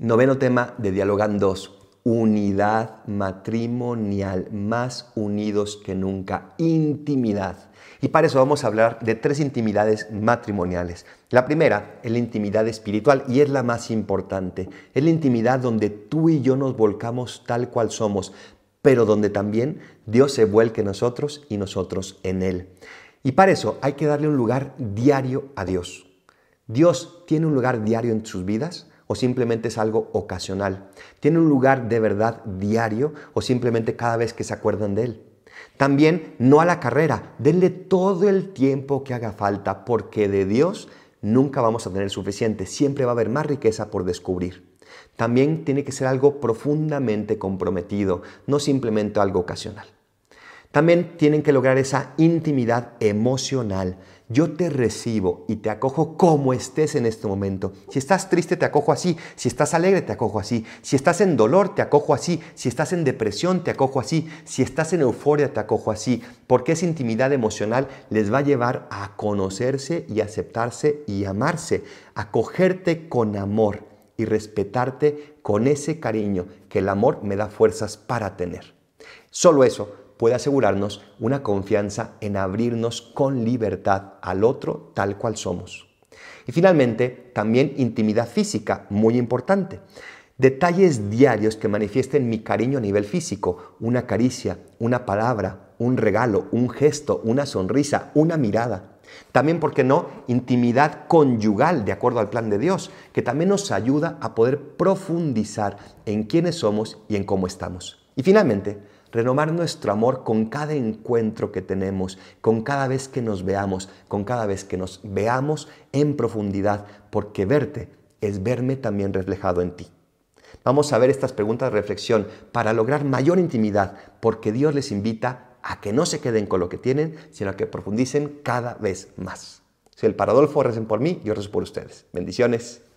Noveno tema de 2, unidad matrimonial, más unidos que nunca, intimidad. Y para eso vamos a hablar de tres intimidades matrimoniales. La primera es la intimidad espiritual y es la más importante. Es la intimidad donde tú y yo nos volcamos tal cual somos, pero donde también Dios se vuelque en nosotros y nosotros en Él. Y para eso hay que darle un lugar diario a Dios. Dios tiene un lugar diario en sus vidas o simplemente es algo ocasional? ¿Tiene un lugar de verdad diario o simplemente cada vez que se acuerdan de él? También no a la carrera, denle todo el tiempo que haga falta porque de Dios nunca vamos a tener suficiente, siempre va a haber más riqueza por descubrir. También tiene que ser algo profundamente comprometido, no simplemente algo ocasional. También tienen que lograr esa intimidad emocional. Yo te recibo y te acojo como estés en este momento. Si estás triste, te acojo así. Si estás alegre, te acojo así. Si estás en dolor, te acojo así. Si estás en depresión, te acojo así. Si estás en euforia, te acojo así. Porque esa intimidad emocional les va a llevar a conocerse y aceptarse y amarse. Acogerte con amor y respetarte con ese cariño que el amor me da fuerzas para tener. Solo eso puede asegurarnos una confianza en abrirnos con libertad al otro tal cual somos. Y finalmente, también intimidad física, muy importante. Detalles diarios que manifiesten mi cariño a nivel físico, una caricia, una palabra, un regalo, un gesto, una sonrisa, una mirada. También, ¿por qué no?, intimidad conyugal, de acuerdo al plan de Dios, que también nos ayuda a poder profundizar en quiénes somos y en cómo estamos. Y finalmente, renovar nuestro amor con cada encuentro que tenemos, con cada vez que nos veamos, con cada vez que nos veamos en profundidad, porque verte es verme también reflejado en ti. Vamos a ver estas preguntas de reflexión para lograr mayor intimidad, porque Dios les invita a que no se queden con lo que tienen, sino a que profundicen cada vez más. Si el Paradolfo, recen por mí, yo rezo por ustedes. Bendiciones.